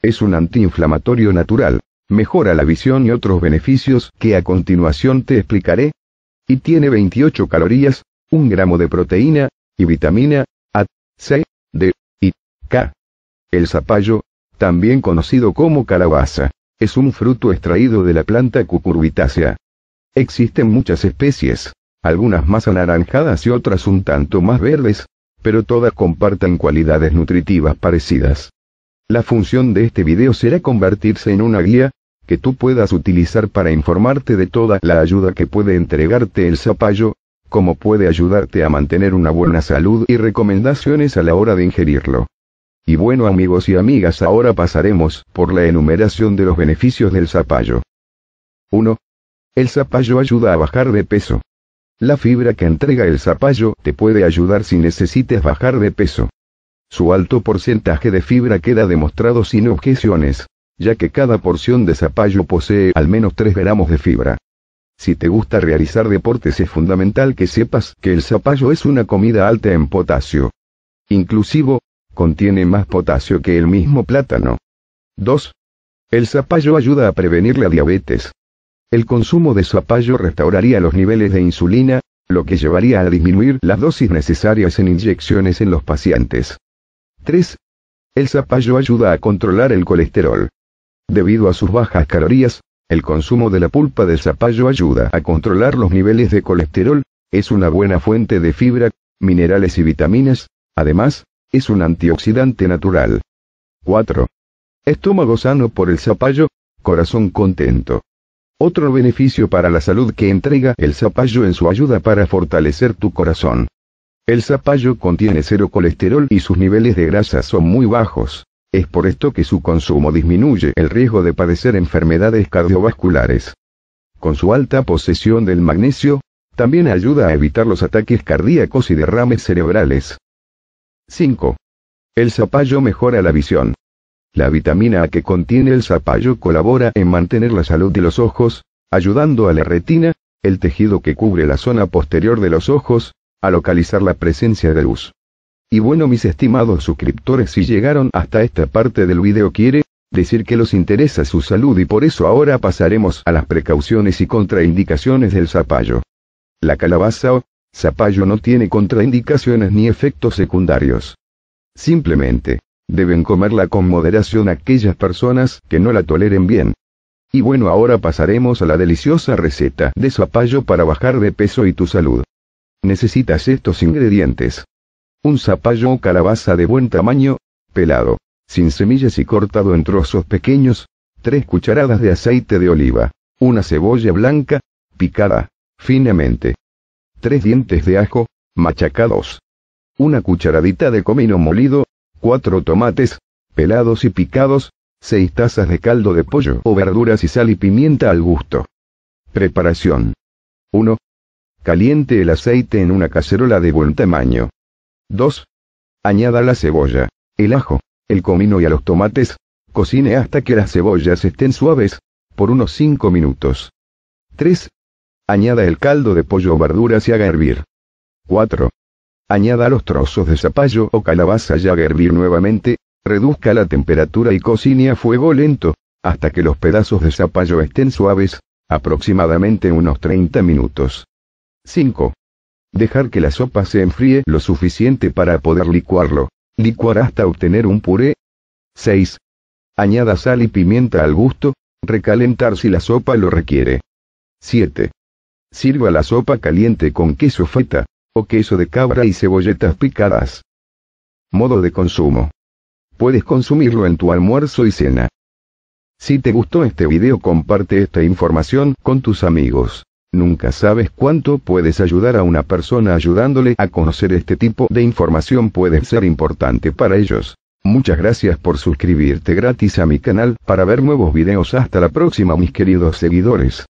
Es un antiinflamatorio natural, mejora la visión y otros beneficios que a continuación te explicaré. Y tiene 28 calorías, un gramo de proteína, y vitamina A, C, D, y K. El zapallo, también conocido como calabaza, es un fruto extraído de la planta cucurbitácea. Existen muchas especies, algunas más anaranjadas y otras un tanto más verdes, pero todas comparten cualidades nutritivas parecidas. La función de este video será convertirse en una guía, que tú puedas utilizar para informarte de toda la ayuda que puede entregarte el zapallo, como puede ayudarte a mantener una buena salud y recomendaciones a la hora de ingerirlo. Y bueno amigos y amigas ahora pasaremos por la enumeración de los beneficios del zapallo. 1. El zapallo ayuda a bajar de peso. La fibra que entrega el zapallo te puede ayudar si necesites bajar de peso. Su alto porcentaje de fibra queda demostrado sin objeciones, ya que cada porción de zapallo posee al menos 3 gramos de fibra. Si te gusta realizar deportes es fundamental que sepas que el zapallo es una comida alta en potasio. Inclusivo, contiene más potasio que el mismo plátano. 2. El zapallo ayuda a prevenir la diabetes. El consumo de zapallo restauraría los niveles de insulina, lo que llevaría a disminuir las dosis necesarias en inyecciones en los pacientes. 3. El zapallo ayuda a controlar el colesterol. Debido a sus bajas calorías, el consumo de la pulpa del zapallo ayuda a controlar los niveles de colesterol, es una buena fuente de fibra, minerales y vitaminas, además, es un antioxidante natural. 4. Estómago sano por el zapallo, corazón contento. Otro beneficio para la salud que entrega el zapallo en su ayuda para fortalecer tu corazón. El zapallo contiene cero colesterol y sus niveles de grasa son muy bajos. Es por esto que su consumo disminuye el riesgo de padecer enfermedades cardiovasculares. Con su alta posesión del magnesio, también ayuda a evitar los ataques cardíacos y derrames cerebrales. 5. El zapallo mejora la visión. La vitamina A que contiene el zapallo colabora en mantener la salud de los ojos, ayudando a la retina, el tejido que cubre la zona posterior de los ojos, a localizar la presencia de luz. Y bueno mis estimados suscriptores si llegaron hasta esta parte del video quiere, decir que los interesa su salud y por eso ahora pasaremos a las precauciones y contraindicaciones del zapallo. La calabaza o zapallo no tiene contraindicaciones ni efectos secundarios. Simplemente, deben comerla con moderación aquellas personas que no la toleren bien. Y bueno ahora pasaremos a la deliciosa receta de zapallo para bajar de peso y tu salud. Necesitas estos ingredientes. Un zapallo o calabaza de buen tamaño, pelado, sin semillas y cortado en trozos pequeños, tres cucharadas de aceite de oliva, una cebolla blanca, picada, finamente, tres dientes de ajo, machacados, una cucharadita de comino molido, cuatro tomates, pelados y picados, seis tazas de caldo de pollo o verduras y sal y pimienta al gusto. Preparación. 1. Caliente el aceite en una cacerola de buen tamaño. 2. Añada la cebolla, el ajo, el comino y a los tomates. Cocine hasta que las cebollas estén suaves, por unos 5 minutos. 3. Añada el caldo de pollo o verduras y haga hervir. 4. Añada los trozos de zapallo o calabaza y haga hervir nuevamente, reduzca la temperatura y cocine a fuego lento, hasta que los pedazos de zapallo estén suaves, aproximadamente unos 30 minutos. 5. Dejar que la sopa se enfríe lo suficiente para poder licuarlo. Licuar hasta obtener un puré. 6. Añada sal y pimienta al gusto, recalentar si la sopa lo requiere. 7. Sirva la sopa caliente con queso feta, o queso de cabra y cebolletas picadas. Modo de consumo. Puedes consumirlo en tu almuerzo y cena. Si te gustó este video comparte esta información con tus amigos. Nunca sabes cuánto puedes ayudar a una persona ayudándole a conocer este tipo de información puede ser importante para ellos. Muchas gracias por suscribirte gratis a mi canal para ver nuevos videos. Hasta la próxima mis queridos seguidores.